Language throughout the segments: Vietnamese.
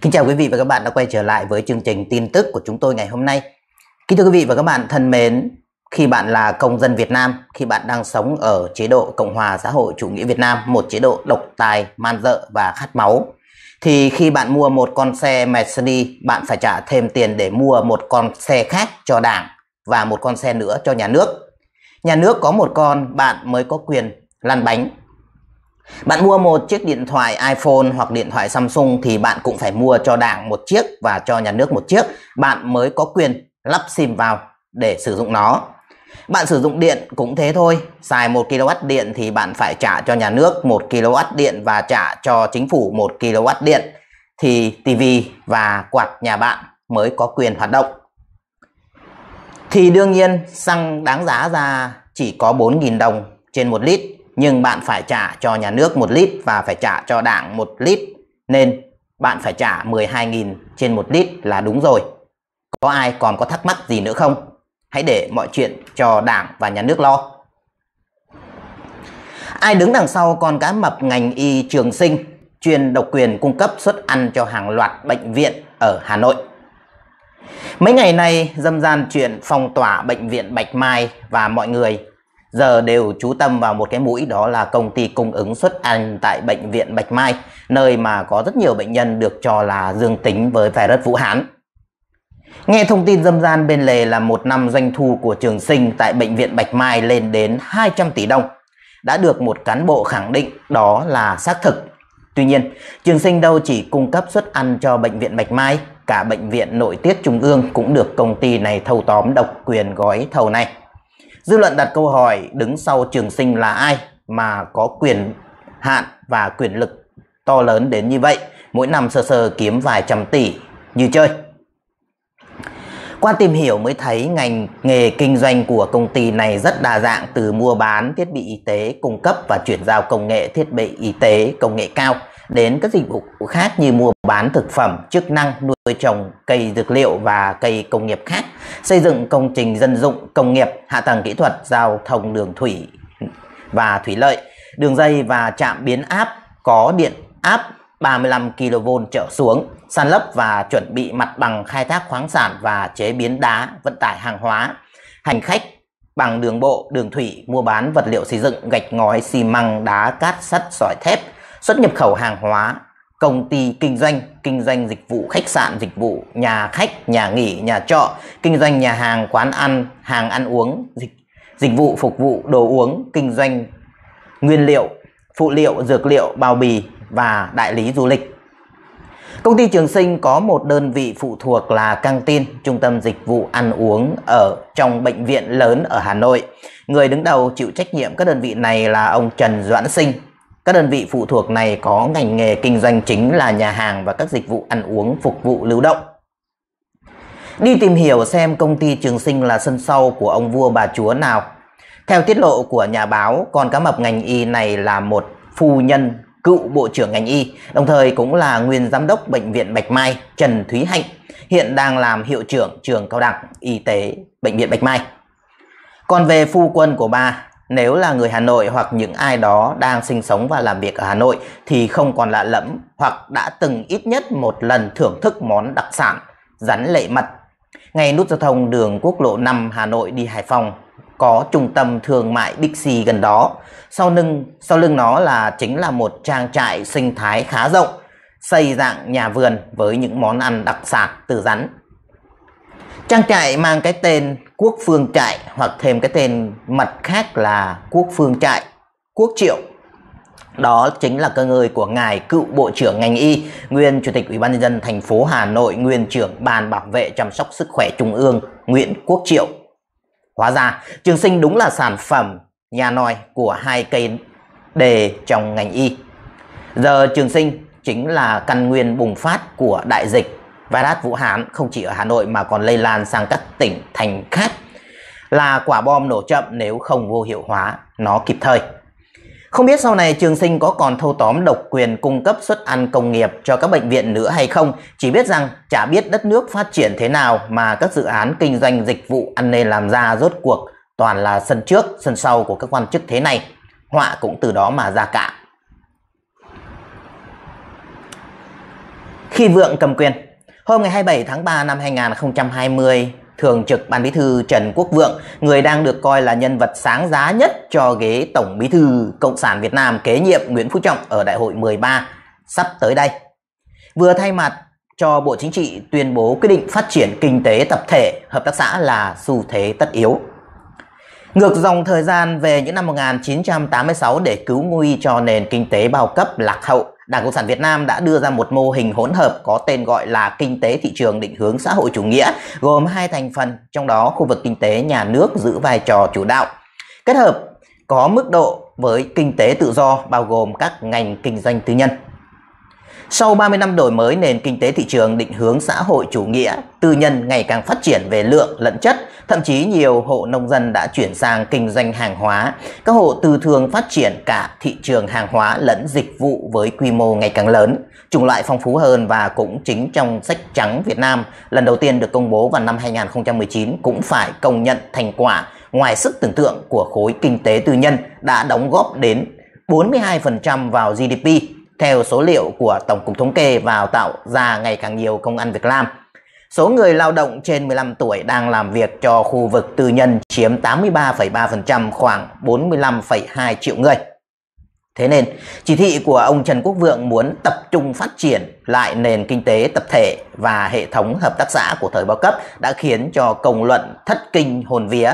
Kính chào quý vị và các bạn đã quay trở lại với chương trình tin tức của chúng tôi ngày hôm nay. Kính thưa quý vị và các bạn thân mến, khi bạn là công dân Việt Nam, khi bạn đang sống ở chế độ Cộng hòa xã hội chủ nghĩa Việt Nam, một chế độ độc tài, man dợ và khát máu, thì khi bạn mua một con xe Mercedes, bạn phải trả thêm tiền để mua một con xe khác cho đảng và một con xe nữa cho nhà nước. Nhà nước có một con, bạn mới có quyền lăn bánh bạn mua một chiếc điện thoại iPhone hoặc điện thoại Samsung thì bạn cũng phải mua cho đảng một chiếc và cho nhà nước một chiếc. Bạn mới có quyền lắp SIM vào để sử dụng nó. Bạn sử dụng điện cũng thế thôi. Xài 1 kW điện thì bạn phải trả cho nhà nước 1 kW điện và trả cho chính phủ 1 kW điện. Thì TV và quạt nhà bạn mới có quyền hoạt động. Thì đương nhiên xăng đáng giá ra chỉ có 4.000 đồng trên 1 lít nhưng bạn phải trả cho nhà nước 1 lít và phải trả cho đảng 1 lít nên bạn phải trả 12.000 trên 1 lít là đúng rồi. Có ai còn có thắc mắc gì nữa không? Hãy để mọi chuyện cho đảng và nhà nước lo. Ai đứng đằng sau con cá mập ngành y trường sinh chuyên độc quyền cung cấp suất ăn cho hàng loạt bệnh viện ở Hà Nội? Mấy ngày nay, dâm gian chuyện phong tỏa bệnh viện Bạch Mai và mọi người giờ đều chú tâm vào một cái mũi đó là công ty cung ứng xuất ăn tại bệnh viện Bạch Mai, nơi mà có rất nhiều bệnh nhân được cho là dương tính với virus Vũ Hán. Nghe thông tin dâm gian bên lề là một năm doanh thu của trường sinh tại bệnh viện Bạch Mai lên đến 200 tỷ đồng, đã được một cán bộ khẳng định đó là xác thực. Tuy nhiên, trường sinh đâu chỉ cung cấp suất ăn cho bệnh viện Bạch Mai, cả bệnh viện nội tiết trung ương cũng được công ty này thâu tóm độc quyền gói thầu này. Dư luận đặt câu hỏi đứng sau trường sinh là ai mà có quyền hạn và quyền lực to lớn đến như vậy, mỗi năm sơ sơ kiếm vài trăm tỷ như chơi. Qua tìm hiểu mới thấy ngành nghề kinh doanh của công ty này rất đa dạng từ mua bán thiết bị y tế, cung cấp và chuyển giao công nghệ thiết bị y tế công nghệ cao đến các dịch vụ khác như mua bán thực phẩm, chức năng, nuôi trồng, cây dược liệu và cây công nghiệp khác, xây dựng công trình dân dụng, công nghiệp, hạ tầng kỹ thuật, giao thông đường thủy và thủy lợi, đường dây và trạm biến áp có điện áp 35 kV trở xuống, san lấp và chuẩn bị mặt bằng khai thác khoáng sản và chế biến đá, vận tải hàng hóa, hành khách bằng đường bộ, đường thủy, mua bán vật liệu xây dựng, gạch ngói, xi măng, đá, cát, sắt, sỏi thép, xuất nhập khẩu hàng hóa, công ty kinh doanh, kinh doanh dịch vụ khách sạn, dịch vụ nhà khách, nhà nghỉ, nhà trọ, kinh doanh nhà hàng, quán ăn, hàng ăn uống, dịch dịch vụ phục vụ đồ uống, kinh doanh nguyên liệu, phụ liệu, dược liệu, bao bì và đại lý du lịch. Công ty Trường Sinh có một đơn vị phụ thuộc là căng tin, trung tâm dịch vụ ăn uống ở trong bệnh viện lớn ở Hà Nội. Người đứng đầu chịu trách nhiệm các đơn vị này là ông Trần Doãn Sinh, các đơn vị phụ thuộc này có ngành nghề kinh doanh chính là nhà hàng và các dịch vụ ăn uống phục vụ lưu động. Đi tìm hiểu xem công ty Trường Sinh là sân sau của ông vua bà chúa nào. Theo tiết lộ của nhà báo, con cá mập ngành y này là một phu nhân cựu Bộ trưởng ngành y, đồng thời cũng là nguyên giám đốc Bệnh viện Bạch Mai Trần Thúy Hạnh, hiện đang làm hiệu trưởng trường cao đẳng y tế Bệnh viện Bạch Mai. Còn về phu quân của bà nếu là người Hà Nội hoặc những ai đó đang sinh sống và làm việc ở Hà Nội thì không còn lạ lẫm hoặc đã từng ít nhất một lần thưởng thức món đặc sản rắn lệ mật. Ngay nút giao thông đường quốc lộ 5 Hà Nội đi Hải Phòng có trung tâm thương mại Bixi gần đó. Sau lưng sau lưng nó là chính là một trang trại sinh thái khá rộng, xây dạng nhà vườn với những món ăn đặc sản từ rắn Trang trại mang cái tên Quốc Phương Trại hoặc thêm cái tên mặt khác là Quốc Phương Trại, Quốc Triệu. Đó chính là cơ ngơi của ngài cựu Bộ trưởng ngành y, nguyên Chủ tịch Ủy ban nhân dân thành phố Hà Nội, nguyên trưởng Ban Bảo vệ chăm sóc sức khỏe Trung ương Nguyễn Quốc Triệu. Hóa ra, Trường Sinh đúng là sản phẩm nhà nòi của hai cây đề trong ngành y. Giờ Trường Sinh chính là căn nguyên bùng phát của đại dịch Virus Vũ Hán không chỉ ở Hà Nội mà còn lây lan sang các tỉnh, thành khác là quả bom nổ chậm nếu không vô hiệu hóa nó kịp thời. Không biết sau này Trường Sinh có còn thâu tóm độc quyền cung cấp suất ăn công nghiệp cho các bệnh viện nữa hay không, chỉ biết rằng chả biết đất nước phát triển thế nào mà các dự án kinh doanh dịch vụ ăn nên làm ra rốt cuộc toàn là sân trước, sân sau của các quan chức thế này. Họa cũng từ đó mà ra cả. Khi vượng cầm quyền, Hôm ngày 27 tháng 3 năm 2020, Thường trực Ban Bí thư Trần Quốc Vượng, người đang được coi là nhân vật sáng giá nhất cho ghế Tổng Bí thư Cộng sản Việt Nam kế nhiệm Nguyễn Phú Trọng ở Đại hội 13 sắp tới đây. Vừa thay mặt cho Bộ Chính trị tuyên bố quyết định phát triển kinh tế tập thể, hợp tác xã là xu thế tất yếu. Ngược dòng thời gian về những năm 1986 để cứu nguy cho nền kinh tế bao cấp lạc hậu, Đảng Cộng sản Việt Nam đã đưa ra một mô hình hỗn hợp có tên gọi là kinh tế thị trường định hướng xã hội chủ nghĩa, gồm hai thành phần, trong đó khu vực kinh tế nhà nước giữ vai trò chủ đạo. Kết hợp có mức độ với kinh tế tự do bao gồm các ngành kinh doanh tư nhân. Sau 30 năm đổi mới nền kinh tế thị trường định hướng xã hội chủ nghĩa, tư nhân ngày càng phát triển về lượng lẫn chất, Thậm chí nhiều hộ nông dân đã chuyển sang kinh doanh hàng hóa. Các hộ tư thương phát triển cả thị trường hàng hóa lẫn dịch vụ với quy mô ngày càng lớn, chủng loại phong phú hơn và cũng chính trong sách trắng Việt Nam lần đầu tiên được công bố vào năm 2019 cũng phải công nhận thành quả ngoài sức tưởng tượng của khối kinh tế tư nhân đã đóng góp đến 42% vào GDP theo số liệu của Tổng cục Thống kê vào tạo ra ngày càng nhiều công ăn việc làm. Số người lao động trên 15 tuổi đang làm việc cho khu vực tư nhân chiếm 83,3% khoảng 45,2 triệu người. Thế nên, chỉ thị của ông Trần Quốc Vượng muốn tập trung phát triển lại nền kinh tế tập thể và hệ thống hợp tác xã của thời bao cấp đã khiến cho công luận thất kinh hồn vía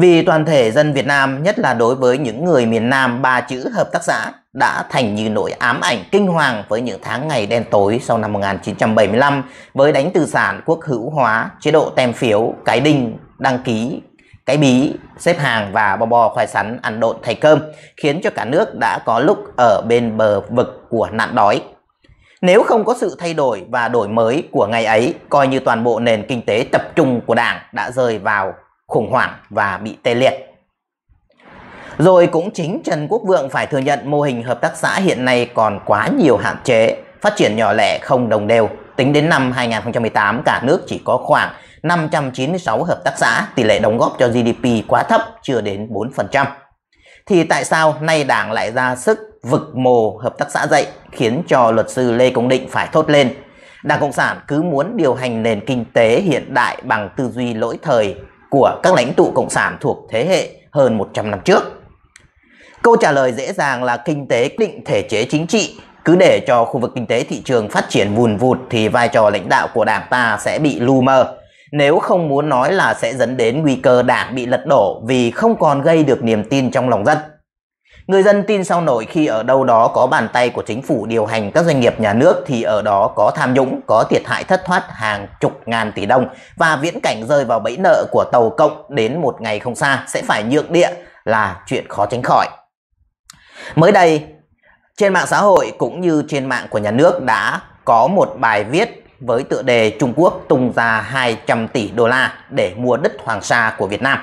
vì toàn thể dân Việt Nam, nhất là đối với những người miền Nam ba chữ hợp tác xã đã thành như nỗi ám ảnh kinh hoàng với những tháng ngày đen tối sau năm 1975 với đánh tư sản quốc hữu hóa, chế độ tem phiếu, cái đinh, đăng ký, cái bí, xếp hàng và bò bò khoai sắn ăn độn thay cơm, khiến cho cả nước đã có lúc ở bên bờ vực của nạn đói. Nếu không có sự thay đổi và đổi mới của ngày ấy, coi như toàn bộ nền kinh tế tập trung của Đảng đã rơi vào khủng hoảng và bị tê liệt. Rồi cũng chính Trần Quốc Vượng phải thừa nhận mô hình hợp tác xã hiện nay còn quá nhiều hạn chế, phát triển nhỏ lẻ không đồng đều. Tính đến năm 2018, cả nước chỉ có khoảng 596 hợp tác xã, tỷ lệ đóng góp cho GDP quá thấp, chưa đến 4%. Thì tại sao nay Đảng lại ra sức vực mồ hợp tác xã dậy khiến cho luật sư Lê Công Định phải thốt lên Đảng Cộng sản cứ muốn điều hành nền kinh tế hiện đại bằng tư duy lỗi thời của các lãnh tụ cộng sản thuộc thế hệ hơn 100 năm trước? Câu trả lời dễ dàng là kinh tế định thể chế chính trị. Cứ để cho khu vực kinh tế thị trường phát triển vùn vụt thì vai trò lãnh đạo của đảng ta sẽ bị lu mờ. Nếu không muốn nói là sẽ dẫn đến nguy cơ đảng bị lật đổ vì không còn gây được niềm tin trong lòng dân. Người dân tin sao nổi khi ở đâu đó có bàn tay của chính phủ điều hành các doanh nghiệp nhà nước thì ở đó có tham nhũng, có thiệt hại thất thoát hàng chục ngàn tỷ đồng và viễn cảnh rơi vào bẫy nợ của tàu cộng đến một ngày không xa sẽ phải nhượng địa là chuyện khó tránh khỏi. Mới đây, trên mạng xã hội cũng như trên mạng của nhà nước đã có một bài viết với tựa đề Trung Quốc tung ra 200 tỷ đô la để mua đất Hoàng Sa của Việt Nam.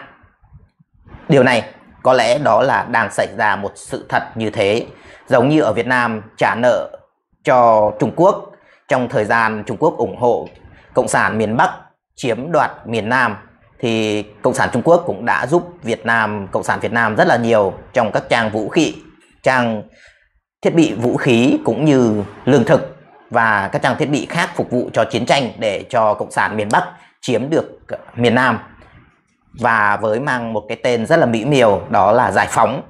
Điều này có lẽ đó là đang xảy ra một sự thật như thế. Giống như ở Việt Nam trả nợ cho Trung Quốc trong thời gian Trung Quốc ủng hộ Cộng sản miền Bắc chiếm đoạt miền Nam thì Cộng sản Trung Quốc cũng đã giúp Việt Nam, Cộng sản Việt Nam rất là nhiều trong các trang vũ khí, trang thiết bị vũ khí cũng như lương thực và các trang thiết bị khác phục vụ cho chiến tranh để cho Cộng sản miền Bắc chiếm được miền Nam và với mang một cái tên rất là mỹ miều đó là giải phóng.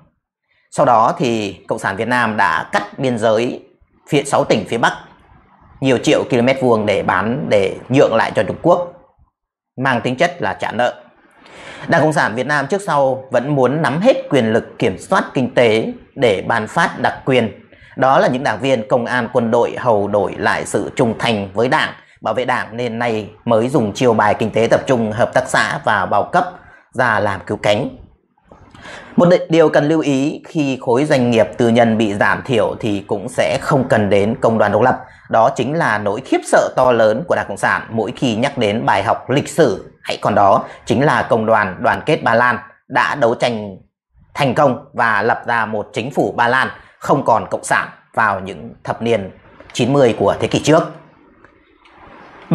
Sau đó thì Cộng sản Việt Nam đã cắt biên giới phía sáu tỉnh phía Bắc nhiều triệu km vuông để bán để nhượng lại cho Trung Quốc mang tính chất là trả nợ. Đảng Cộng sản Việt Nam trước sau vẫn muốn nắm hết quyền lực kiểm soát kinh tế để ban phát đặc quyền. Đó là những đảng viên công an quân đội hầu đổi lại sự trung thành với đảng bảo vệ đảng nên nay mới dùng chiêu bài kinh tế tập trung hợp tác xã và bao cấp ra làm cứu cánh. Một điều cần lưu ý khi khối doanh nghiệp tư nhân bị giảm thiểu thì cũng sẽ không cần đến công đoàn độc lập. Đó chính là nỗi khiếp sợ to lớn của Đảng Cộng sản mỗi khi nhắc đến bài học lịch sử. Hãy còn đó chính là công đoàn đoàn kết Ba Lan đã đấu tranh thành công và lập ra một chính phủ Ba Lan không còn cộng sản vào những thập niên 90 của thế kỷ trước.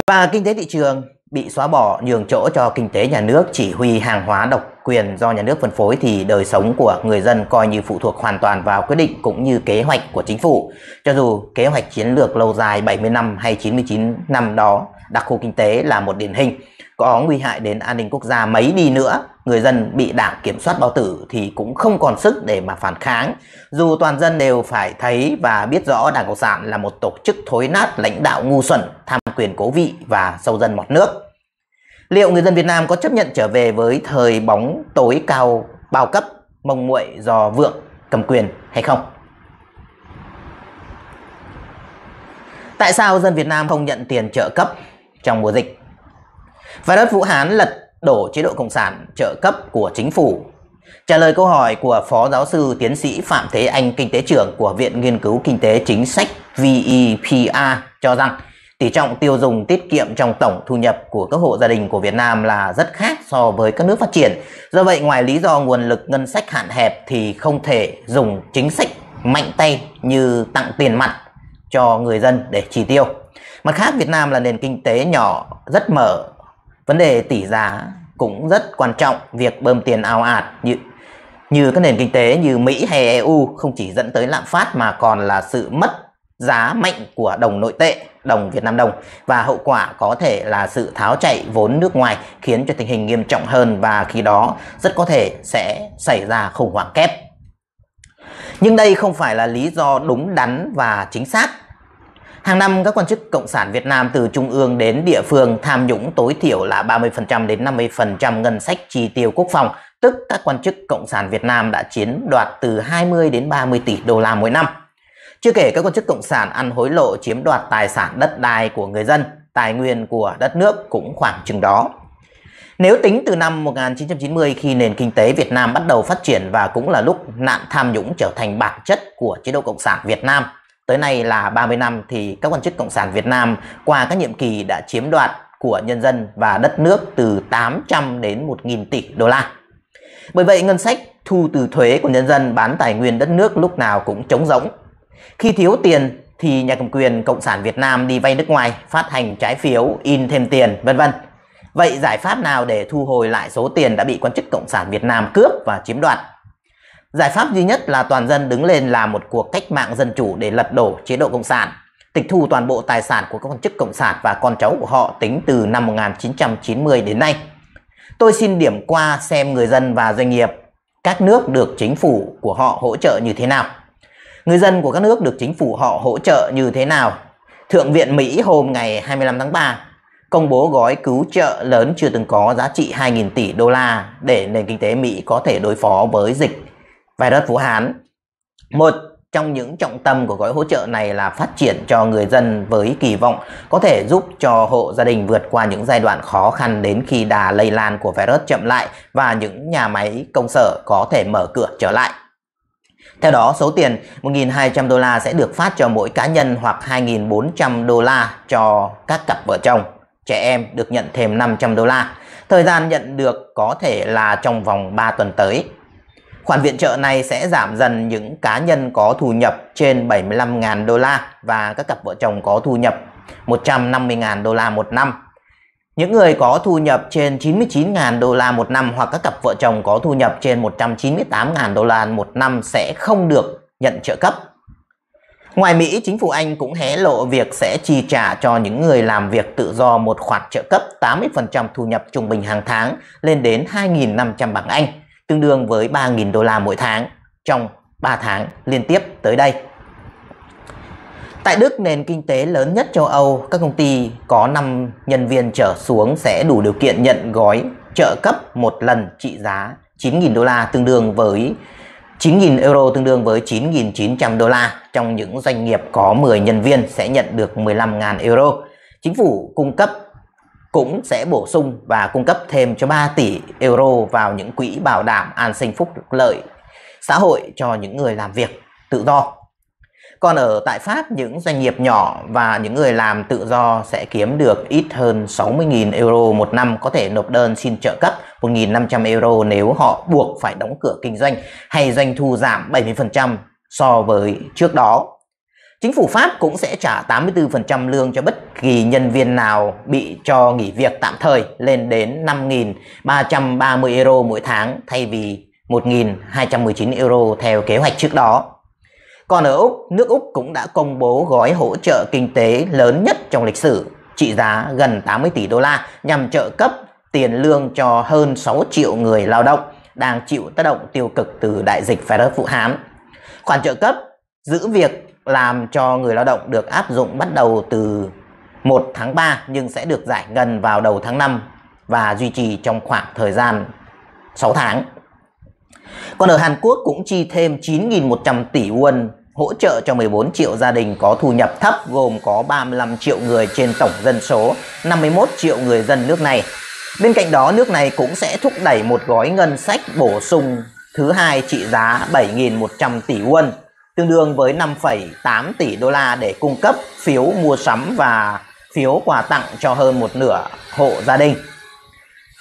Và kinh tế thị trường bị xóa bỏ nhường chỗ cho kinh tế nhà nước chỉ huy hàng hóa độc quyền do nhà nước phân phối thì đời sống của người dân coi như phụ thuộc hoàn toàn vào quyết định cũng như kế hoạch của chính phủ. Cho dù kế hoạch chiến lược lâu dài 70 năm hay 99 năm đó, đặc khu kinh tế là một điển hình có nguy hại đến an ninh quốc gia mấy đi nữa, người dân bị đảng kiểm soát bao tử thì cũng không còn sức để mà phản kháng. Dù toàn dân đều phải thấy và biết rõ Đảng Cộng sản là một tổ chức thối nát lãnh đạo ngu xuẩn, tham quyền cố vị và sâu dân mọt nước. Liệu người dân Việt Nam có chấp nhận trở về với thời bóng tối cao bao cấp, mông muội do vượng cầm quyền hay không? Tại sao dân Việt Nam không nhận tiền trợ cấp trong mùa dịch? Và đất Vũ Hán lật đổ chế độ Cộng sản trợ cấp của chính phủ. Trả lời câu hỏi của Phó Giáo sư Tiến sĩ Phạm Thế Anh, Kinh tế trưởng của Viện Nghiên cứu Kinh tế Chính sách VEPA cho rằng tỷ trọng tiêu dùng tiết kiệm trong tổng thu nhập của các hộ gia đình của Việt Nam là rất khác so với các nước phát triển. Do vậy, ngoài lý do nguồn lực ngân sách hạn hẹp thì không thể dùng chính sách mạnh tay như tặng tiền mặt cho người dân để chi tiêu. Mặt khác, Việt Nam là nền kinh tế nhỏ, rất mở, Vấn đề tỷ giá cũng rất quan trọng. Việc bơm tiền ào ạt như, như các nền kinh tế như Mỹ hay EU không chỉ dẫn tới lạm phát mà còn là sự mất giá mạnh của đồng nội tệ, đồng Việt Nam đồng và hậu quả có thể là sự tháo chạy vốn nước ngoài khiến cho tình hình nghiêm trọng hơn và khi đó rất có thể sẽ xảy ra khủng hoảng kép. Nhưng đây không phải là lý do đúng đắn và chính xác Hàng năm, các quan chức Cộng sản Việt Nam từ trung ương đến địa phương tham nhũng tối thiểu là 30% đến 50% ngân sách chi tiêu quốc phòng, tức các quan chức Cộng sản Việt Nam đã chiếm đoạt từ 20 đến 30 tỷ đô la mỗi năm. Chưa kể các quan chức Cộng sản ăn hối lộ chiếm đoạt tài sản đất đai của người dân, tài nguyên của đất nước cũng khoảng chừng đó. Nếu tính từ năm 1990 khi nền kinh tế Việt Nam bắt đầu phát triển và cũng là lúc nạn tham nhũng trở thành bản chất của chế độ Cộng sản Việt Nam tới nay là 30 năm thì các quan chức Cộng sản Việt Nam qua các nhiệm kỳ đã chiếm đoạt của nhân dân và đất nước từ 800 đến 1.000 tỷ đô la. Bởi vậy ngân sách thu từ thuế của nhân dân bán tài nguyên đất nước lúc nào cũng trống rỗng. Khi thiếu tiền thì nhà cầm quyền Cộng sản Việt Nam đi vay nước ngoài, phát hành trái phiếu, in thêm tiền, vân vân. Vậy giải pháp nào để thu hồi lại số tiền đã bị quan chức Cộng sản Việt Nam cướp và chiếm đoạt? Giải pháp duy nhất là toàn dân đứng lên làm một cuộc cách mạng dân chủ để lật đổ chế độ Cộng sản, tịch thu toàn bộ tài sản của các quan chức Cộng sản và con cháu của họ tính từ năm 1990 đến nay. Tôi xin điểm qua xem người dân và doanh nghiệp các nước được chính phủ của họ hỗ trợ như thế nào. Người dân của các nước được chính phủ họ hỗ trợ như thế nào? Thượng viện Mỹ hôm ngày 25 tháng 3 công bố gói cứu trợ lớn chưa từng có giá trị 2.000 tỷ đô la để nền kinh tế Mỹ có thể đối phó với dịch virus Vũ Hán. Một trong những trọng tâm của gói hỗ trợ này là phát triển cho người dân với kỳ vọng có thể giúp cho hộ gia đình vượt qua những giai đoạn khó khăn đến khi đà lây lan của virus chậm lại và những nhà máy công sở có thể mở cửa trở lại. Theo đó, số tiền 1.200 đô la sẽ được phát cho mỗi cá nhân hoặc 2.400 đô la cho các cặp vợ chồng. Trẻ em được nhận thêm 500 đô la. Thời gian nhận được có thể là trong vòng 3 tuần tới. Khoản viện trợ này sẽ giảm dần những cá nhân có thu nhập trên 75.000 đô la và các cặp vợ chồng có thu nhập 150.000 đô la một năm. Những người có thu nhập trên 99.000 đô la một năm hoặc các cặp vợ chồng có thu nhập trên 198.000 đô la một năm sẽ không được nhận trợ cấp. Ngoài Mỹ, chính phủ Anh cũng hé lộ việc sẽ chi trả cho những người làm việc tự do một khoản trợ cấp 80% thu nhập trung bình hàng tháng lên đến 2.500 bảng Anh tương đương với 3.000 đô la mỗi tháng trong 3 tháng liên tiếp tới đây. Tại Đức, nền kinh tế lớn nhất châu Âu, các công ty có 5 nhân viên trở xuống sẽ đủ điều kiện nhận gói trợ cấp một lần trị giá 9.000 đô la tương đương với 9.000 euro tương đương với 9.900 đô la. Trong những doanh nghiệp có 10 nhân viên sẽ nhận được 15.000 euro. Chính phủ cung cấp cũng sẽ bổ sung và cung cấp thêm cho 3 tỷ euro vào những quỹ bảo đảm an sinh phúc lợi xã hội cho những người làm việc tự do. Còn ở tại Pháp, những doanh nghiệp nhỏ và những người làm tự do sẽ kiếm được ít hơn 60.000 euro một năm có thể nộp đơn xin trợ cấp 1.500 euro nếu họ buộc phải đóng cửa kinh doanh hay doanh thu giảm 70% so với trước đó Chính phủ Pháp cũng sẽ trả 84% lương cho bất kỳ nhân viên nào bị cho nghỉ việc tạm thời lên đến 5.330 euro mỗi tháng thay vì 1.219 euro theo kế hoạch trước đó. Còn ở Úc, nước Úc cũng đã công bố gói hỗ trợ kinh tế lớn nhất trong lịch sử trị giá gần 80 tỷ đô la nhằm trợ cấp tiền lương cho hơn 6 triệu người lao động đang chịu tác động tiêu cực từ đại dịch phải virus Vũ Hán. Khoản trợ cấp giữ việc làm cho người lao động được áp dụng bắt đầu từ 1 tháng 3 nhưng sẽ được giải ngân vào đầu tháng 5 và duy trì trong khoảng thời gian 6 tháng. Còn ở Hàn Quốc cũng chi thêm 9.100 tỷ won hỗ trợ cho 14 triệu gia đình có thu nhập thấp gồm có 35 triệu người trên tổng dân số 51 triệu người dân nước này. Bên cạnh đó, nước này cũng sẽ thúc đẩy một gói ngân sách bổ sung thứ hai trị giá 7.100 tỷ won tương đương với 5,8 tỷ đô la để cung cấp phiếu mua sắm và phiếu quà tặng cho hơn một nửa hộ gia đình.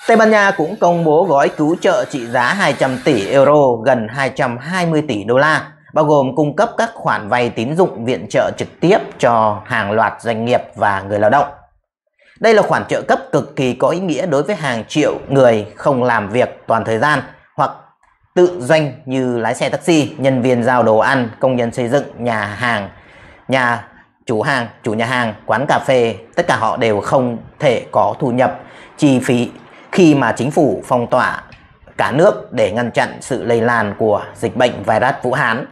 Tây Ban Nha cũng công bố gói cứu trợ trị giá 200 tỷ euro, gần 220 tỷ đô la, bao gồm cung cấp các khoản vay tín dụng viện trợ trực tiếp cho hàng loạt doanh nghiệp và người lao động. Đây là khoản trợ cấp cực kỳ có ý nghĩa đối với hàng triệu người không làm việc toàn thời gian hoặc tự doanh như lái xe taxi, nhân viên giao đồ ăn, công nhân xây dựng, nhà hàng, nhà chủ hàng, chủ nhà hàng, quán cà phê, tất cả họ đều không thể có thu nhập chi phí khi mà chính phủ phong tỏa cả nước để ngăn chặn sự lây lan của dịch bệnh virus Vũ Hán.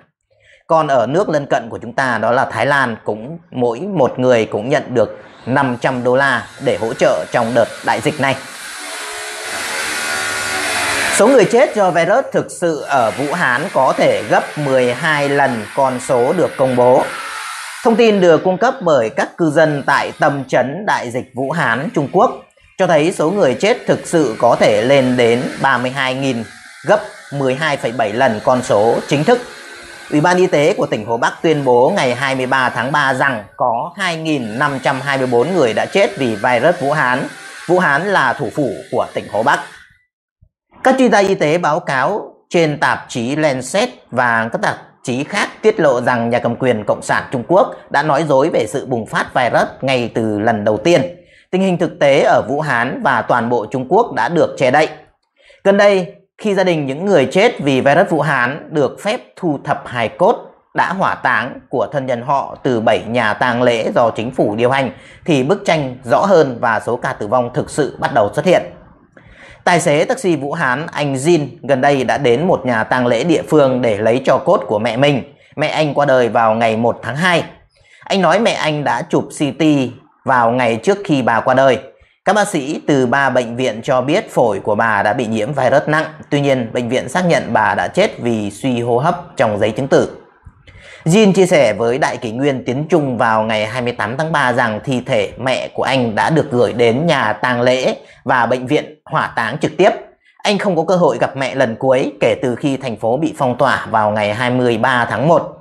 Còn ở nước lân cận của chúng ta đó là Thái Lan cũng mỗi một người cũng nhận được 500 đô la để hỗ trợ trong đợt đại dịch này. Số người chết do virus thực sự ở Vũ Hán có thể gấp 12 lần con số được công bố. Thông tin được cung cấp bởi các cư dân tại tâm trấn đại dịch Vũ Hán, Trung Quốc cho thấy số người chết thực sự có thể lên đến 32.000, gấp 12,7 lần con số chính thức. Ủy ban Y tế của tỉnh Hồ Bắc tuyên bố ngày 23 tháng 3 rằng có 2.524 người đã chết vì virus Vũ Hán. Vũ Hán là thủ phủ của tỉnh Hồ Bắc. Các chuyên gia y tế báo cáo trên tạp chí Lancet và các tạp chí khác tiết lộ rằng nhà cầm quyền Cộng sản Trung Quốc đã nói dối về sự bùng phát virus ngay từ lần đầu tiên. Tình hình thực tế ở Vũ Hán và toàn bộ Trung Quốc đã được che đậy. Gần đây, khi gia đình những người chết vì virus Vũ Hán được phép thu thập hài cốt đã hỏa táng của thân nhân họ từ 7 nhà tang lễ do chính phủ điều hành thì bức tranh rõ hơn và số ca tử vong thực sự bắt đầu xuất hiện. Tài xế taxi Vũ Hán, anh Jin, gần đây đã đến một nhà tang lễ địa phương để lấy cho cốt của mẹ mình. Mẹ anh qua đời vào ngày 1 tháng 2. Anh nói mẹ anh đã chụp CT vào ngày trước khi bà qua đời. Các bác sĩ từ ba bệnh viện cho biết phổi của bà đã bị nhiễm virus nặng. Tuy nhiên, bệnh viện xác nhận bà đã chết vì suy hô hấp trong giấy chứng tử. Jin chia sẻ với Đại Kỷ Nguyên Tiến Trung vào ngày 28 tháng 3 rằng thi thể mẹ của anh đã được gửi đến nhà tang lễ và bệnh viện hỏa táng trực tiếp. Anh không có cơ hội gặp mẹ lần cuối kể từ khi thành phố bị phong tỏa vào ngày 23 tháng 1.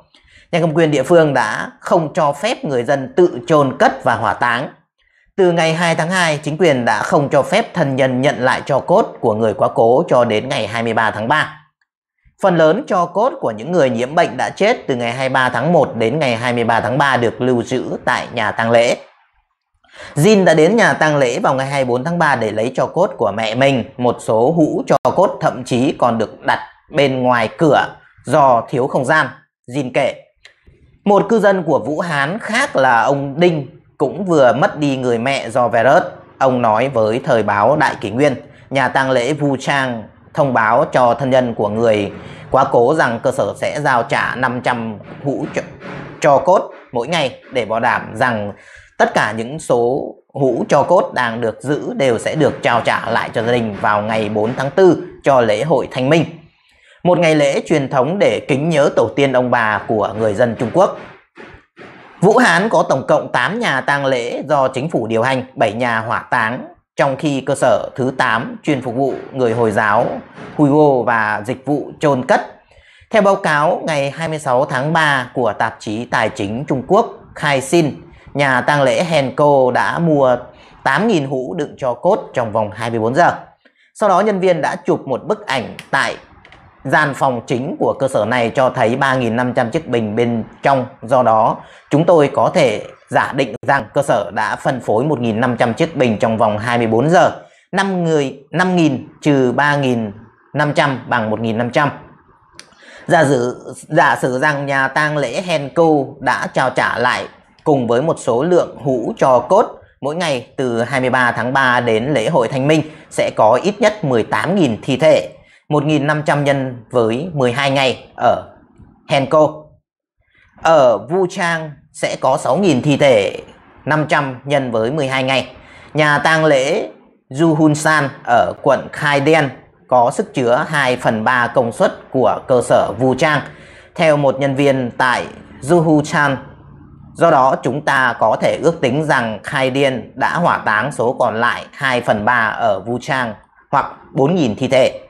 Nhà cầm quyền địa phương đã không cho phép người dân tự chôn cất và hỏa táng. Từ ngày 2 tháng 2, chính quyền đã không cho phép thân nhân nhận lại cho cốt của người quá cố cho đến ngày 23 tháng 3. Phần lớn cho cốt của những người nhiễm bệnh đã chết từ ngày 23 tháng 1 đến ngày 23 tháng 3 được lưu giữ tại nhà tang lễ. Jin đã đến nhà tang lễ vào ngày 24 tháng 3 để lấy cho cốt của mẹ mình. Một số hũ cho cốt thậm chí còn được đặt bên ngoài cửa do thiếu không gian. Jin kể, một cư dân của Vũ Hán khác là ông Đinh cũng vừa mất đi người mẹ do virus. Ông nói với thời báo Đại Kỷ Nguyên, nhà tang lễ Vu Trang thông báo cho thân nhân của người quá cố rằng cơ sở sẽ giao trả 500 hũ cho, cho cốt mỗi ngày để bảo đảm rằng tất cả những số hũ cho cốt đang được giữ đều sẽ được trao trả lại cho gia đình vào ngày 4 tháng 4 cho lễ hội Thanh Minh. Một ngày lễ truyền thống để kính nhớ tổ tiên ông bà của người dân Trung Quốc. Vũ Hán có tổng cộng 8 nhà tang lễ do chính phủ điều hành, 7 nhà hỏa táng trong khi cơ sở thứ 8 chuyên phục vụ người Hồi giáo, hùi gô và dịch vụ trôn cất. Theo báo cáo ngày 26 tháng 3 của tạp chí Tài chính Trung Quốc Khai Xin, nhà tang lễ Henko đã mua 8.000 hũ đựng cho cốt trong vòng 24 giờ. Sau đó nhân viên đã chụp một bức ảnh tại gian phòng chính của cơ sở này cho thấy 3.500 chiếc bình bên trong. Do đó, chúng tôi có thể giả định rằng cơ sở đã phân phối 1.500 chiếc bình trong vòng 24 giờ. 5 người 5.000 trừ 3.500 bằng 1.500. Giả sử, giả sử rằng nhà tang lễ Henco đã trao trả lại cùng với một số lượng hũ cho cốt mỗi ngày từ 23 tháng 3 đến lễ hội Thanh Minh sẽ có ít nhất 18.000 thi thể, 1.500 nhân với 12 ngày ở Henco. Ở Vu Trang sẽ có 6.000 thi thể 500 nhân với 12 ngày. Nhà tang lễ Juhunsan ở quận Khai Đen có sức chứa 2 phần 3 công suất của cơ sở vũ trang, theo một nhân viên tại Juhunsan. Do đó chúng ta có thể ước tính rằng Khai Điên đã hỏa táng số còn lại 2 phần 3 ở vũ trang hoặc 4.000 thi thể.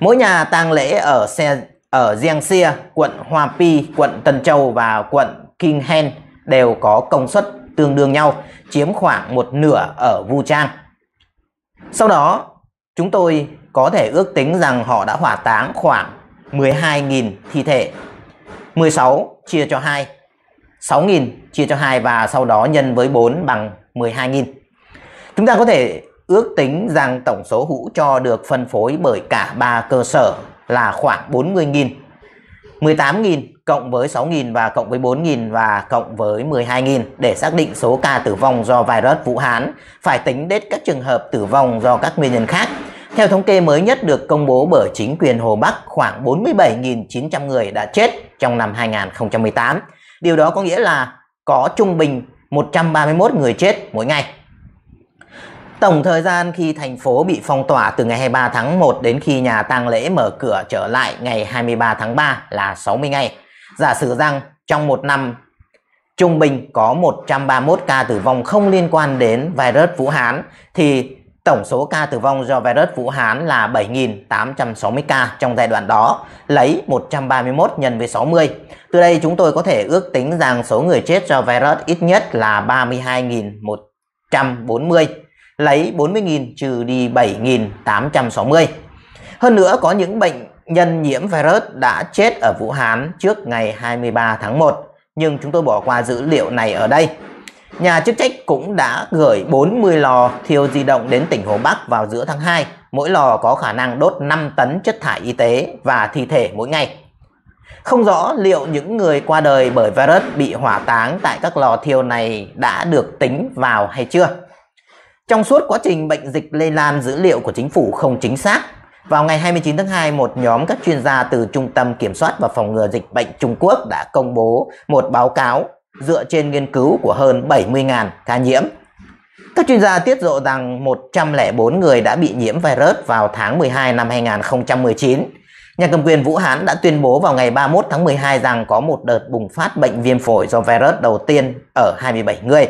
Mỗi nhà tang lễ ở xe ở Giangxia, quận Hoa Pi, quận Tân Châu và quận King Hen đều có công suất tương đương nhau, chiếm khoảng một nửa ở Vu Trang. Sau đó, chúng tôi có thể ước tính rằng họ đã hỏa táng khoảng 12.000 thi thể. 16 chia cho 2, 6.000 chia cho 2 và sau đó nhân với 4 bằng 12.000. Chúng ta có thể ước tính rằng tổng số hũ cho được phân phối bởi cả ba cơ sở là khoảng 40.000, 18.000 cộng với 6.000 và cộng với 4.000 và cộng với 12.000 để xác định số ca tử vong do virus Vũ Hán, phải tính đến các trường hợp tử vong do các nguyên nhân khác. Theo thống kê mới nhất được công bố bởi chính quyền Hồ Bắc, khoảng 47.900 người đã chết trong năm 2018. Điều đó có nghĩa là có trung bình 131 người chết mỗi ngày. Tổng thời gian khi thành phố bị phong tỏa từ ngày 23 tháng 1 đến khi nhà tang lễ mở cửa trở lại ngày 23 tháng 3 là 60 ngày. Giả sử rằng trong một năm trung bình có 131 ca tử vong không liên quan đến virus Vũ Hán thì tổng số ca tử vong do virus Vũ Hán là 7.860 ca trong giai đoạn đó lấy 131 nhân với 60. Từ đây chúng tôi có thể ước tính rằng số người chết do virus ít nhất là 32.140 lấy 40.000 trừ đi 7.860. Hơn nữa có những bệnh nhân nhiễm virus đã chết ở Vũ Hán trước ngày 23 tháng 1, nhưng chúng tôi bỏ qua dữ liệu này ở đây. Nhà chức trách cũng đã gửi 40 lò thiêu di động đến tỉnh Hồ Bắc vào giữa tháng 2. Mỗi lò có khả năng đốt 5 tấn chất thải y tế và thi thể mỗi ngày. Không rõ liệu những người qua đời bởi virus bị hỏa táng tại các lò thiêu này đã được tính vào hay chưa. Trong suốt quá trình bệnh dịch lây lan, dữ liệu của chính phủ không chính xác vào ngày 29 tháng 2, một nhóm các chuyên gia từ Trung tâm Kiểm soát và Phòng ngừa Dịch bệnh Trung Quốc đã công bố một báo cáo dựa trên nghiên cứu của hơn 70.000 ca nhiễm. Các chuyên gia tiết lộ rằng 104 người đã bị nhiễm virus vào tháng 12 năm 2019. Nhà cầm quyền Vũ Hán đã tuyên bố vào ngày 31 tháng 12 rằng có một đợt bùng phát bệnh viêm phổi do virus đầu tiên ở 27 người.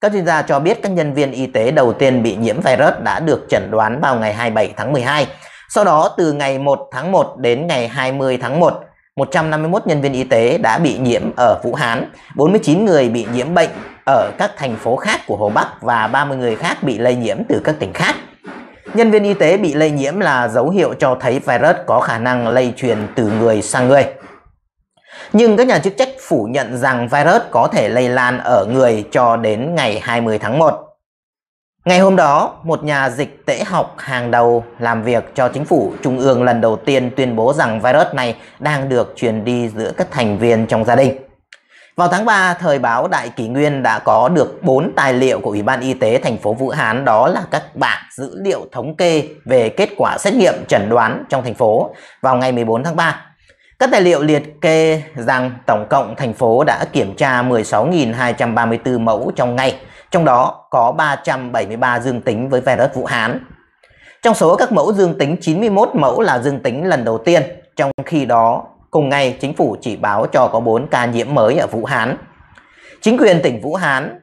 Các chuyên gia cho biết các nhân viên y tế đầu tiên bị nhiễm virus đã được chẩn đoán vào ngày 27 tháng 12 sau đó từ ngày 1 tháng 1 đến ngày 20 tháng 1, 151 nhân viên y tế đã bị nhiễm ở Vũ Hán, 49 người bị nhiễm bệnh ở các thành phố khác của Hồ Bắc và 30 người khác bị lây nhiễm từ các tỉnh khác. Nhân viên y tế bị lây nhiễm là dấu hiệu cho thấy virus có khả năng lây truyền từ người sang người. Nhưng các nhà chức trách phủ nhận rằng virus có thể lây lan ở người cho đến ngày 20 tháng 1. Ngày hôm đó, một nhà dịch tễ học hàng đầu làm việc cho chính phủ trung ương lần đầu tiên tuyên bố rằng virus này đang được truyền đi giữa các thành viên trong gia đình. Vào tháng 3, thời báo Đại Kỷ Nguyên đã có được 4 tài liệu của Ủy ban Y tế thành phố Vũ Hán đó là các bản dữ liệu thống kê về kết quả xét nghiệm chẩn đoán trong thành phố vào ngày 14 tháng 3. Các tài liệu liệt kê rằng tổng cộng thành phố đã kiểm tra 16.234 mẫu trong ngày trong đó có 373 dương tính với virus Vũ Hán. Trong số các mẫu dương tính 91 mẫu là dương tính lần đầu tiên, trong khi đó cùng ngày chính phủ chỉ báo cho có 4 ca nhiễm mới ở Vũ Hán. Chính quyền tỉnh Vũ Hán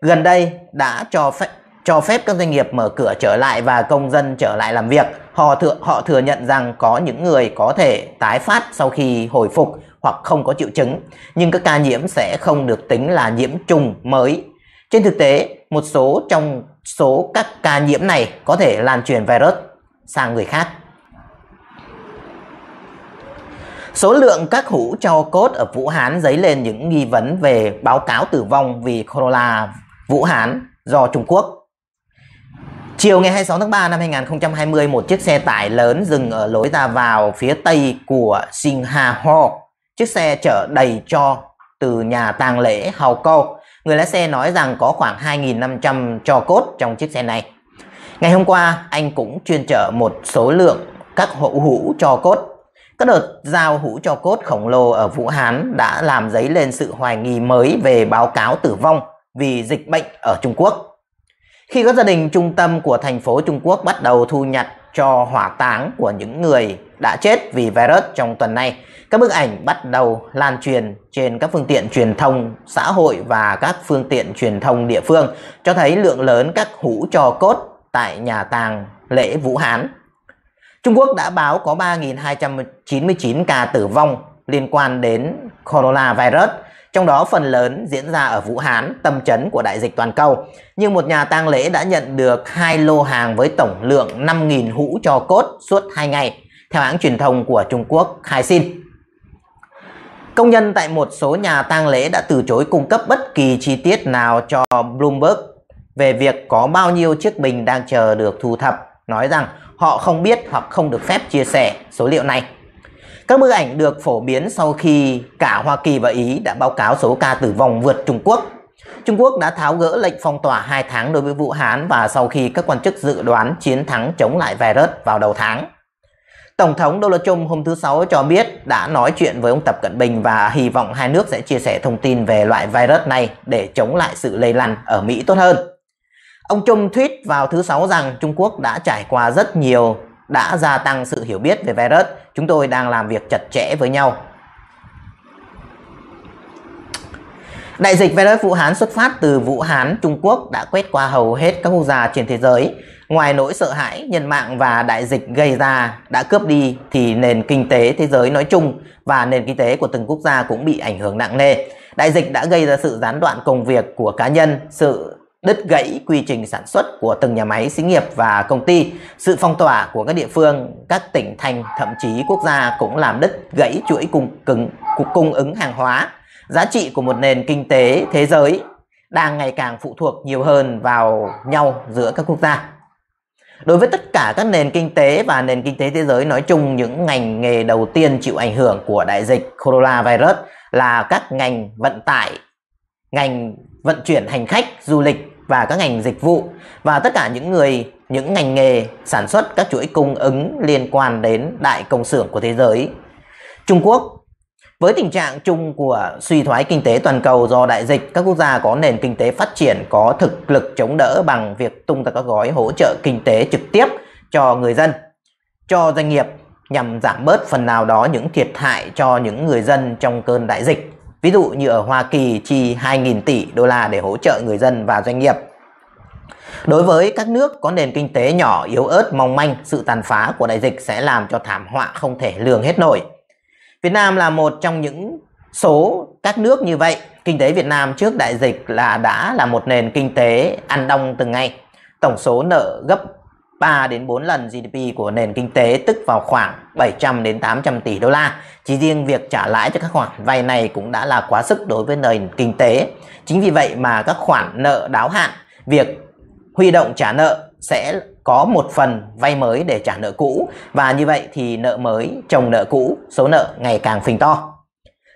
gần đây đã cho phép cho phép các doanh nghiệp mở cửa trở lại và công dân trở lại làm việc. Họ thừa, họ thừa nhận rằng có những người có thể tái phát sau khi hồi phục hoặc không có triệu chứng, nhưng các ca nhiễm sẽ không được tính là nhiễm trùng mới trên thực tế, một số trong số các ca nhiễm này có thể lan truyền virus sang người khác. Số lượng các hũ cho cốt ở Vũ Hán dấy lên những nghi vấn về báo cáo tử vong vì corona Vũ Hán do Trung Quốc. Chiều ngày 26 tháng 3 năm 2020, một chiếc xe tải lớn dừng ở lối ra vào phía tây của Singha Ho. Chiếc xe chở đầy cho từ nhà tang lễ Hào Câu Người lái xe nói rằng có khoảng 2.500 trò cốt trong chiếc xe này. Ngày hôm qua, anh cũng chuyên chở một số lượng các hũ hũ trò cốt. Các đợt giao hũ trò cốt khổng lồ ở Vũ Hán đã làm dấy lên sự hoài nghi mới về báo cáo tử vong vì dịch bệnh ở Trung Quốc. Khi các gia đình trung tâm của thành phố Trung Quốc bắt đầu thu nhặt cho hỏa táng của những người đã chết vì virus trong tuần này. Các bức ảnh bắt đầu lan truyền trên các phương tiện truyền thông xã hội và các phương tiện truyền thông địa phương, cho thấy lượng lớn các hũ cho cốt tại nhà tàng lễ Vũ Hán. Trung Quốc đã báo có 3.299 ca tử vong liên quan đến coronavirus trong đó phần lớn diễn ra ở Vũ Hán, tâm chấn của đại dịch toàn cầu. Nhưng một nhà tang lễ đã nhận được hai lô hàng với tổng lượng 5.000 hũ cho cốt suốt 2 ngày, theo hãng truyền thông của Trung Quốc Haixin. Công nhân tại một số nhà tang lễ đã từ chối cung cấp bất kỳ chi tiết nào cho Bloomberg về việc có bao nhiêu chiếc bình đang chờ được thu thập, nói rằng họ không biết hoặc không được phép chia sẻ số liệu này. Các bức ảnh được phổ biến sau khi cả Hoa Kỳ và Ý đã báo cáo số ca tử vong vượt Trung Quốc. Trung Quốc đã tháo gỡ lệnh phong tỏa 2 tháng đối với Vũ Hán và sau khi các quan chức dự đoán chiến thắng chống lại virus vào đầu tháng. Tổng thống Donald Trump hôm thứ Sáu cho biết đã nói chuyện với ông Tập Cận Bình và hy vọng hai nước sẽ chia sẻ thông tin về loại virus này để chống lại sự lây lan ở Mỹ tốt hơn. Ông Trump tweet vào thứ Sáu rằng Trung Quốc đã trải qua rất nhiều đã gia tăng sự hiểu biết về virus. Chúng tôi đang làm việc chặt chẽ với nhau. Đại dịch virus Vũ Hán xuất phát từ Vũ Hán, Trung Quốc đã quét qua hầu hết các quốc gia trên thế giới. Ngoài nỗi sợ hãi, nhân mạng và đại dịch gây ra đã cướp đi thì nền kinh tế thế giới nói chung và nền kinh tế của từng quốc gia cũng bị ảnh hưởng nặng nề. Đại dịch đã gây ra sự gián đoạn công việc của cá nhân, sự đứt gãy quy trình sản xuất của từng nhà máy, xí nghiệp và công ty. Sự phong tỏa của các địa phương, các tỉnh thành, thậm chí quốc gia cũng làm đứt gãy chuỗi cung, cứng, cung ứng hàng hóa. Giá trị của một nền kinh tế thế giới đang ngày càng phụ thuộc nhiều hơn vào nhau giữa các quốc gia. Đối với tất cả các nền kinh tế và nền kinh tế thế giới nói chung, những ngành nghề đầu tiên chịu ảnh hưởng của đại dịch coronavirus là các ngành vận tải, ngành vận chuyển hành khách, du lịch, và các ngành dịch vụ và tất cả những người những ngành nghề sản xuất các chuỗi cung ứng liên quan đến đại công xưởng của thế giới. Trung Quốc với tình trạng chung của suy thoái kinh tế toàn cầu do đại dịch, các quốc gia có nền kinh tế phát triển có thực lực chống đỡ bằng việc tung ra các gói hỗ trợ kinh tế trực tiếp cho người dân, cho doanh nghiệp nhằm giảm bớt phần nào đó những thiệt hại cho những người dân trong cơn đại dịch. Ví dụ như ở Hoa Kỳ chi 2.000 tỷ đô la để hỗ trợ người dân và doanh nghiệp. Đối với các nước có nền kinh tế nhỏ, yếu ớt, mong manh, sự tàn phá của đại dịch sẽ làm cho thảm họa không thể lường hết nổi. Việt Nam là một trong những số các nước như vậy. Kinh tế Việt Nam trước đại dịch là đã là một nền kinh tế ăn đông từng ngày. Tổng số nợ gấp 3 đến 4 lần GDP của nền kinh tế tức vào khoảng 700 đến 800 tỷ đô la. Chỉ riêng việc trả lãi cho các khoản vay này cũng đã là quá sức đối với nền kinh tế. Chính vì vậy mà các khoản nợ đáo hạn, việc huy động trả nợ sẽ có một phần vay mới để trả nợ cũ và như vậy thì nợ mới chồng nợ cũ, số nợ ngày càng phình to.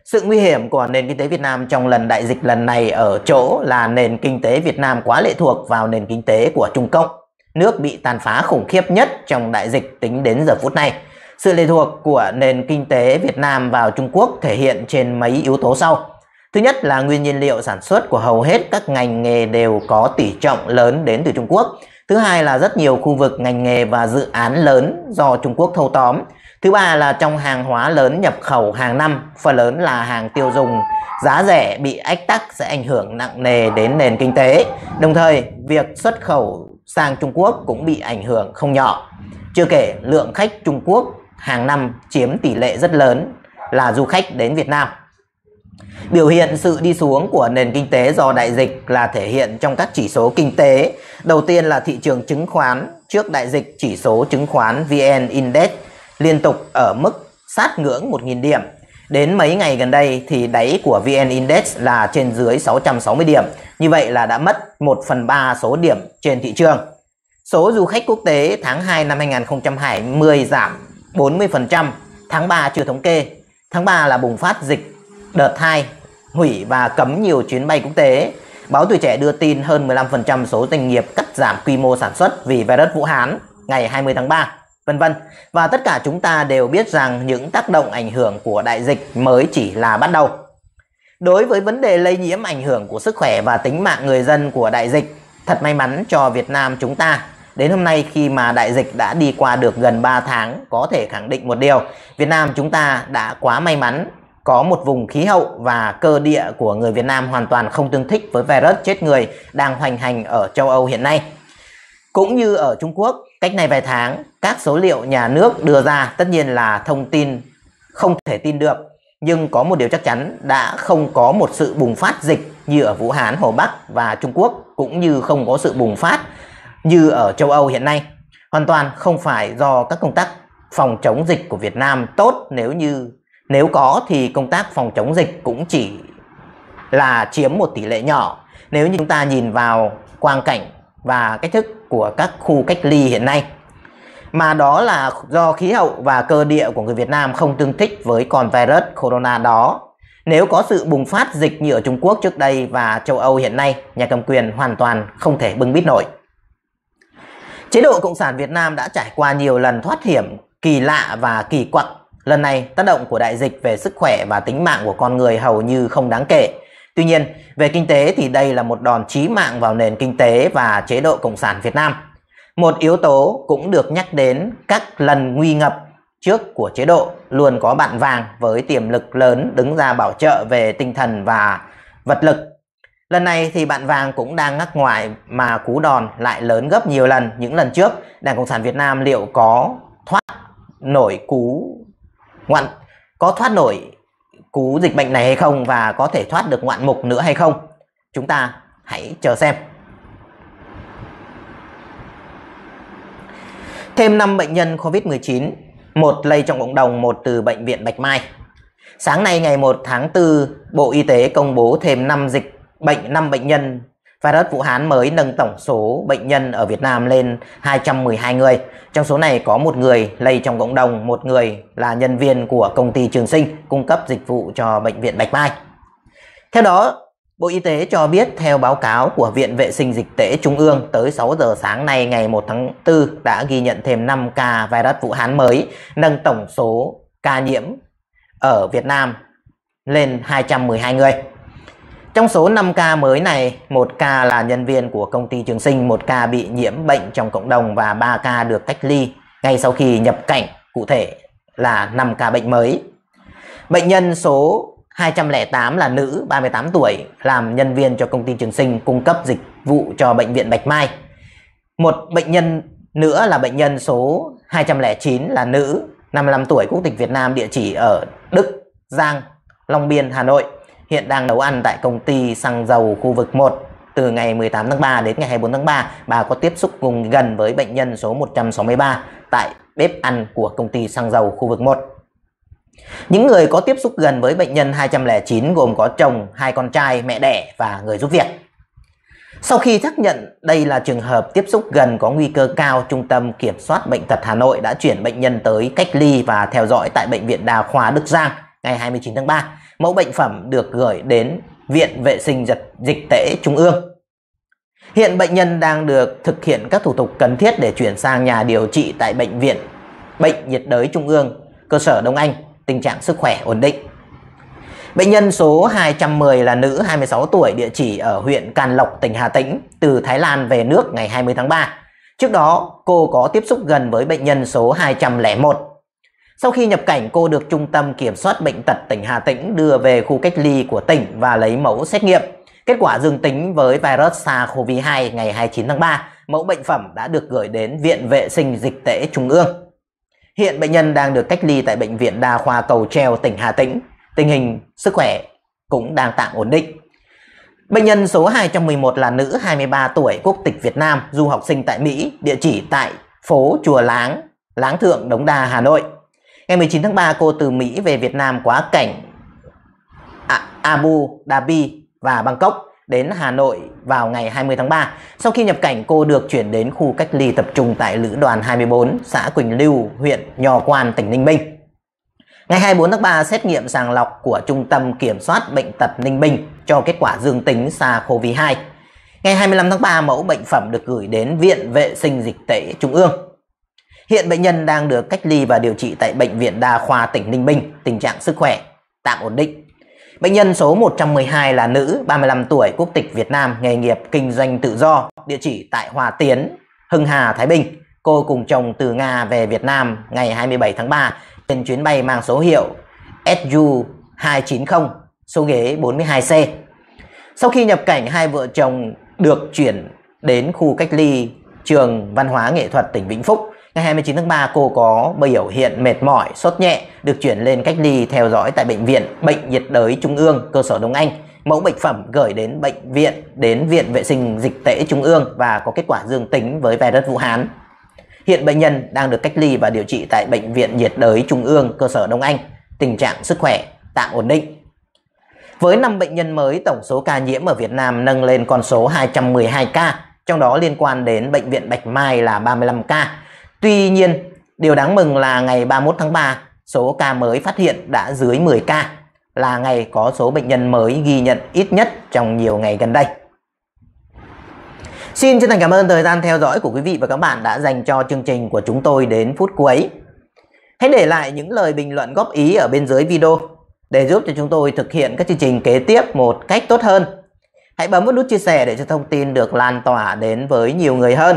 Sự nguy hiểm của nền kinh tế Việt Nam trong lần đại dịch lần này ở chỗ là nền kinh tế Việt Nam quá lệ thuộc vào nền kinh tế của Trung Cộng nước bị tàn phá khủng khiếp nhất trong đại dịch tính đến giờ phút này. Sự lệ thuộc của nền kinh tế Việt Nam vào Trung Quốc thể hiện trên mấy yếu tố sau. Thứ nhất là nguyên nhiên liệu sản xuất của hầu hết các ngành nghề đều có tỷ trọng lớn đến từ Trung Quốc. Thứ hai là rất nhiều khu vực ngành nghề và dự án lớn do Trung Quốc thâu tóm. Thứ ba là trong hàng hóa lớn nhập khẩu hàng năm, phần lớn là hàng tiêu dùng giá rẻ bị ách tắc sẽ ảnh hưởng nặng nề đến nền kinh tế. Đồng thời, việc xuất khẩu sang Trung Quốc cũng bị ảnh hưởng không nhỏ. Chưa kể lượng khách Trung Quốc hàng năm chiếm tỷ lệ rất lớn là du khách đến Việt Nam. Biểu hiện sự đi xuống của nền kinh tế do đại dịch là thể hiện trong các chỉ số kinh tế. Đầu tiên là thị trường chứng khoán, trước đại dịch chỉ số chứng khoán VN Index liên tục ở mức sát ngưỡng 1.000 điểm Đến mấy ngày gần đây thì đáy của VN Index là trên dưới 660 điểm. Như vậy là đã mất 1 phần 3 số điểm trên thị trường. Số du khách quốc tế tháng 2 năm 2020 giảm 40%, tháng 3 chưa thống kê. Tháng 3 là bùng phát dịch đợt 2, hủy và cấm nhiều chuyến bay quốc tế. Báo Tuổi Trẻ đưa tin hơn 15% số doanh nghiệp cắt giảm quy mô sản xuất vì virus Vũ Hán ngày 20 tháng 3 vân vân. Và tất cả chúng ta đều biết rằng những tác động ảnh hưởng của đại dịch mới chỉ là bắt đầu. Đối với vấn đề lây nhiễm ảnh hưởng của sức khỏe và tính mạng người dân của đại dịch, thật may mắn cho Việt Nam chúng ta. Đến hôm nay khi mà đại dịch đã đi qua được gần 3 tháng, có thể khẳng định một điều, Việt Nam chúng ta đã quá may mắn có một vùng khí hậu và cơ địa của người Việt Nam hoàn toàn không tương thích với virus chết người đang hoành hành ở châu Âu hiện nay. Cũng như ở Trung Quốc, cách này vài tháng, các số liệu nhà nước đưa ra tất nhiên là thông tin không thể tin được. Nhưng có một điều chắc chắn đã không có một sự bùng phát dịch như ở Vũ Hán, Hồ Bắc và Trung Quốc cũng như không có sự bùng phát như ở châu Âu hiện nay. Hoàn toàn không phải do các công tác phòng chống dịch của Việt Nam tốt nếu như nếu có thì công tác phòng chống dịch cũng chỉ là chiếm một tỷ lệ nhỏ. Nếu như chúng ta nhìn vào quang cảnh và cách thức của các khu cách ly hiện nay mà đó là do khí hậu và cơ địa của người Việt Nam không tương thích với con virus corona đó. Nếu có sự bùng phát dịch như ở Trung Quốc trước đây và châu Âu hiện nay, nhà cầm quyền hoàn toàn không thể bưng bít nổi. Chế độ Cộng sản Việt Nam đã trải qua nhiều lần thoát hiểm kỳ lạ và kỳ quặc. Lần này, tác động của đại dịch về sức khỏe và tính mạng của con người hầu như không đáng kể, Tuy nhiên, về kinh tế thì đây là một đòn chí mạng vào nền kinh tế và chế độ Cộng sản Việt Nam. Một yếu tố cũng được nhắc đến các lần nguy ngập trước của chế độ luôn có bạn vàng với tiềm lực lớn đứng ra bảo trợ về tinh thần và vật lực. Lần này thì bạn vàng cũng đang ngắc ngoại mà cú đòn lại lớn gấp nhiều lần những lần trước. Đảng Cộng sản Việt Nam liệu có thoát nổi cú ngoạn có thoát nổi cú dịch bệnh này hay không và có thể thoát được ngoạn mục nữa hay không. Chúng ta hãy chờ xem. Thêm 5 bệnh nhân COVID-19, một lây trong cộng đồng, một từ bệnh viện Bạch Mai. Sáng nay ngày 1 tháng 4, Bộ Y tế công bố thêm 5 dịch bệnh 5 bệnh nhân Virus Vũ Hán mới nâng tổng số bệnh nhân ở Việt Nam lên 212 người. Trong số này có một người lây trong cộng đồng, một người là nhân viên của công ty Trường Sinh cung cấp dịch vụ cho bệnh viện Bạch Mai. Theo đó, Bộ Y tế cho biết theo báo cáo của Viện Vệ sinh Dịch tễ Trung ương tới 6 giờ sáng nay ngày 1 tháng 4 đã ghi nhận thêm 5 ca virus Vũ Hán mới, nâng tổng số ca nhiễm ở Việt Nam lên 212 người. Trong số 5 ca mới này, một ca là nhân viên của công ty Trường Sinh, một ca bị nhiễm bệnh trong cộng đồng và 3 ca được cách ly ngay sau khi nhập cảnh, cụ thể là 5 ca bệnh mới. Bệnh nhân số 208 là nữ 38 tuổi làm nhân viên cho công ty Trường Sinh cung cấp dịch vụ cho bệnh viện Bạch Mai. Một bệnh nhân nữa là bệnh nhân số 209 là nữ 55 tuổi quốc tịch Việt Nam địa chỉ ở Đức, Giang, Long Biên, Hà Nội hiện đang nấu ăn tại công ty xăng dầu khu vực 1 từ ngày 18 tháng 3 đến ngày 24 tháng 3, bà có tiếp xúc cùng gần với bệnh nhân số 163 tại bếp ăn của công ty xăng dầu khu vực 1. Những người có tiếp xúc gần với bệnh nhân 209 gồm có chồng, hai con trai, mẹ đẻ và người giúp việc. Sau khi xác nhận đây là trường hợp tiếp xúc gần có nguy cơ cao, Trung tâm Kiểm soát Bệnh tật Hà Nội đã chuyển bệnh nhân tới cách ly và theo dõi tại Bệnh viện Đa khoa Đức Giang ngày 29 tháng 3 mẫu bệnh phẩm được gửi đến Viện Vệ sinh Dịch, Dịch tễ Trung ương. Hiện bệnh nhân đang được thực hiện các thủ tục cần thiết để chuyển sang nhà điều trị tại Bệnh viện Bệnh nhiệt đới Trung ương, cơ sở Đông Anh, tình trạng sức khỏe ổn định. Bệnh nhân số 210 là nữ 26 tuổi, địa chỉ ở huyện Can Lộc, tỉnh Hà Tĩnh, từ Thái Lan về nước ngày 20 tháng 3. Trước đó, cô có tiếp xúc gần với bệnh nhân số 201 sau khi nhập cảnh, cô được Trung tâm Kiểm soát Bệnh tật tỉnh Hà Tĩnh đưa về khu cách ly của tỉnh và lấy mẫu xét nghiệm. Kết quả dương tính với virus SARS-CoV-2 ngày 29 tháng 3, mẫu bệnh phẩm đã được gửi đến Viện Vệ sinh Dịch tễ Trung ương. Hiện bệnh nhân đang được cách ly tại Bệnh viện Đa khoa Cầu Treo, tỉnh Hà Tĩnh. Tình hình sức khỏe cũng đang tạm ổn định. Bệnh nhân số 211 là nữ 23 tuổi quốc tịch Việt Nam, du học sinh tại Mỹ, địa chỉ tại phố Chùa Láng, Láng Thượng, Đống Đa, Hà Nội. Ngày 19 tháng 3, cô từ Mỹ về Việt Nam quá cảnh Abu Dhabi và Bangkok đến Hà Nội vào ngày 20 tháng 3. Sau khi nhập cảnh, cô được chuyển đến khu cách ly tập trung tại Lữ đoàn 24, xã Quỳnh Lưu, huyện Nho Quan, tỉnh Ninh Bình. Ngày 24 tháng 3, xét nghiệm sàng lọc của Trung tâm Kiểm soát Bệnh tật Ninh Bình cho kết quả dương tính SARS-CoV-2. Ngày 25 tháng 3, mẫu bệnh phẩm được gửi đến Viện Vệ sinh Dịch tễ Trung ương. Hiện bệnh nhân đang được cách ly và điều trị tại Bệnh viện Đa khoa tỉnh Ninh Bình, tình trạng sức khỏe, tạm ổn định. Bệnh nhân số 112 là nữ, 35 tuổi, quốc tịch Việt Nam, nghề nghiệp kinh doanh tự do, địa chỉ tại Hòa Tiến, Hưng Hà, Thái Bình. Cô cùng chồng từ Nga về Việt Nam ngày 27 tháng 3 trên chuyến bay mang số hiệu SU290, số ghế 42C. Sau khi nhập cảnh, hai vợ chồng được chuyển đến khu cách ly trường văn hóa nghệ thuật tỉnh Vĩnh Phúc Ngày 29 tháng 3, cô có biểu hiện mệt mỏi, sốt nhẹ, được chuyển lên cách ly theo dõi tại Bệnh viện Bệnh nhiệt đới Trung ương, cơ sở Đông Anh. Mẫu bệnh phẩm gửi đến bệnh viện, đến Viện Vệ sinh Dịch tễ Trung ương và có kết quả dương tính với virus Vũ Hán. Hiện bệnh nhân đang được cách ly và điều trị tại Bệnh viện nhiệt đới Trung ương, cơ sở Đông Anh. Tình trạng sức khỏe tạm ổn định. Với 5 bệnh nhân mới, tổng số ca nhiễm ở Việt Nam nâng lên con số 212 ca, trong đó liên quan đến Bệnh viện Bạch Mai là 35 ca, Tuy nhiên, điều đáng mừng là ngày 31 tháng 3, số ca mới phát hiện đã dưới 10 ca, là ngày có số bệnh nhân mới ghi nhận ít nhất trong nhiều ngày gần đây. Xin chân thành cảm ơn thời gian theo dõi của quý vị và các bạn đã dành cho chương trình của chúng tôi đến phút cuối. Hãy để lại những lời bình luận góp ý ở bên dưới video để giúp cho chúng tôi thực hiện các chương trình kế tiếp một cách tốt hơn. Hãy bấm vào nút chia sẻ để cho thông tin được lan tỏa đến với nhiều người hơn